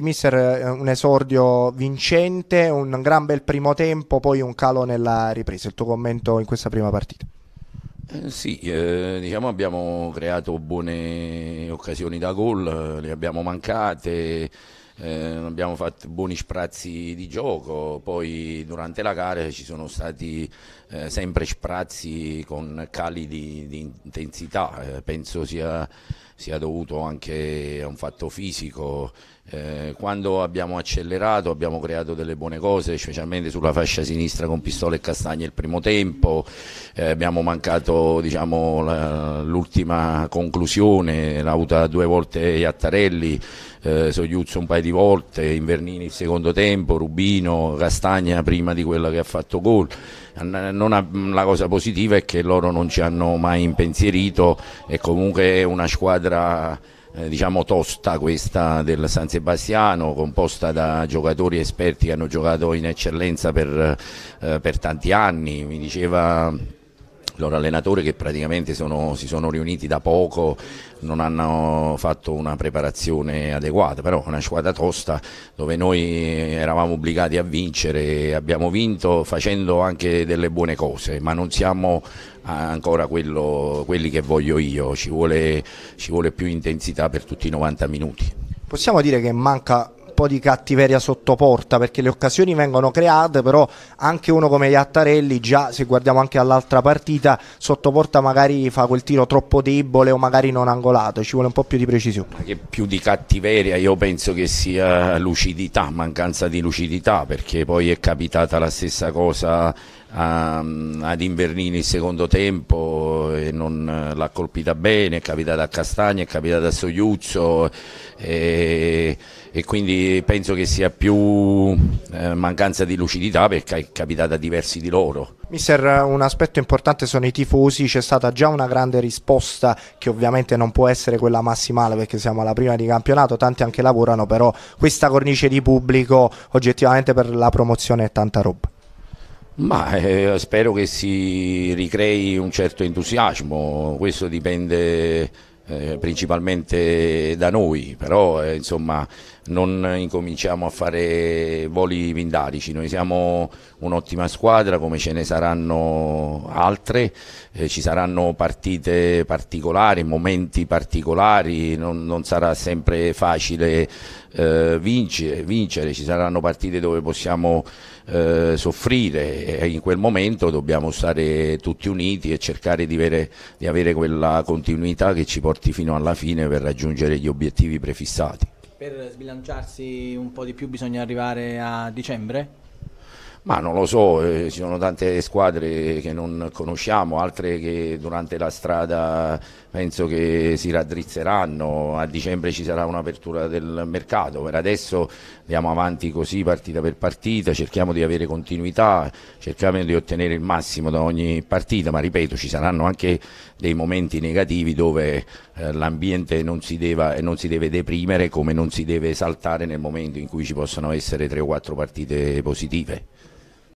mister eh, un esordio vincente, un gran bel primo tempo, poi un calo nella ripresa. Il tuo commento in questa prima partita? Eh, sì, eh, diciamo abbiamo creato buone occasioni da gol, le abbiamo mancate, eh, abbiamo fatto buoni sprazzi di gioco, poi durante la gara ci sono stati eh, sempre sprazzi con cali di, di intensità, eh, penso sia sia dovuto anche a un fatto fisico. Eh, quando abbiamo accelerato abbiamo creato delle buone cose, specialmente sulla fascia sinistra con Pistola e Castagne il primo tempo, eh, abbiamo mancato diciamo, l'ultima conclusione, l'ha avuta due volte Iattarelli, eh, Sogliuzzo un paio di volte, Invernini il secondo tempo, Rubino, Castagna prima di quella che ha fatto gol la cosa positiva è che loro non ci hanno mai impensierito e comunque è una squadra eh, diciamo tosta questa del San Sebastiano composta da giocatori esperti che hanno giocato in eccellenza per, eh, per tanti anni mi diceva loro allenatori che praticamente sono, si sono riuniti da poco, non hanno fatto una preparazione adeguata, però una squadra tosta dove noi eravamo obbligati a vincere, abbiamo vinto facendo anche delle buone cose, ma non siamo ancora quello, quelli che voglio io, ci vuole, ci vuole più intensità per tutti i 90 minuti. Possiamo dire che manca po' di cattiveria sottoporta perché le occasioni vengono create, però anche uno come Iattarelli, già se guardiamo anche all'altra partita, sottoporta magari fa quel tiro troppo debole o magari non angolato, ci vuole un po' più di precisione. Che più di cattiveria io penso che sia lucidità, mancanza di lucidità, perché poi è capitata la stessa cosa ehm, ad Invernini il secondo tempo e non eh, l'ha colpita bene, è capitata a Castagna, è capitata a Sogliuzzo e, e quindi penso che sia più eh, mancanza di lucidità perché è capitata a diversi di loro. Mister, un aspetto importante sono i tifosi, c'è stata già una grande risposta che ovviamente non può essere quella massimale perché siamo alla prima di campionato, tanti anche lavorano, però questa cornice di pubblico oggettivamente per la promozione è tanta roba. Ma eh, spero che si ricrei un certo entusiasmo, questo dipende eh, principalmente da noi, però eh, insomma non incominciamo a fare voli vindarici, noi siamo un'ottima squadra come ce ne saranno altre, eh, ci saranno partite particolari, momenti particolari, non, non sarà sempre facile eh, vincere, vincere, ci saranno partite dove possiamo eh, soffrire e in quel momento dobbiamo stare tutti uniti e cercare di avere, di avere quella continuità che ci porta forti fino alla fine per raggiungere gli obiettivi prefissati. Per sbilanciarsi un po' di più bisogna arrivare a dicembre? Ma non lo so, eh, ci sono tante squadre che non conosciamo, altre che durante la strada penso che si raddrizzeranno, a dicembre ci sarà un'apertura del mercato, per adesso andiamo avanti così partita per partita, cerchiamo di avere continuità, cerchiamo di ottenere il massimo da ogni partita, ma ripeto ci saranno anche dei momenti negativi dove eh, l'ambiente non, non si deve deprimere come non si deve saltare nel momento in cui ci possono essere tre o quattro partite positive.